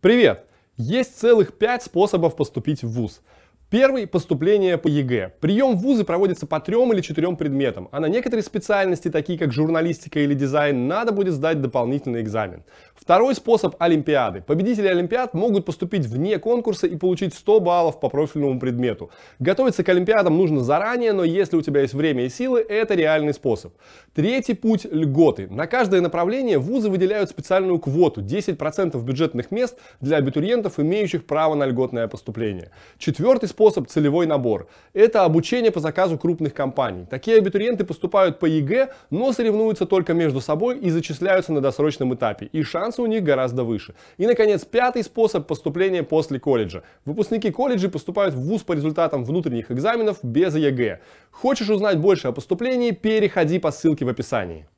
Привет! Есть целых пять способов поступить в ВУЗ. Первый – поступление по ЕГЭ. Прием в вузы проводится по трем или четырем предметам, а на некоторые специальности, такие как журналистика или дизайн, надо будет сдать дополнительный экзамен. Второй способ – Олимпиады. Победители Олимпиад могут поступить вне конкурса и получить 100 баллов по профильному предмету. Готовиться к Олимпиадам нужно заранее, но если у тебя есть время и силы, это реальный способ. Третий путь – льготы. На каждое направление вузы выделяют специальную квоту – 10% бюджетных мест для абитуриентов, имеющих право на льготное поступление. Четвертый способ – целевой набор. Это обучение по заказу крупных компаний. Такие абитуриенты поступают по ЕГЭ, но соревнуются только между собой и зачисляются на досрочном этапе. И шансы у них гораздо выше. И, наконец, пятый способ поступления после колледжа. Выпускники колледжа поступают в ВУЗ по результатам внутренних экзаменов без ЕГЭ. Хочешь узнать больше о поступлении? Переходи по ссылке в описании.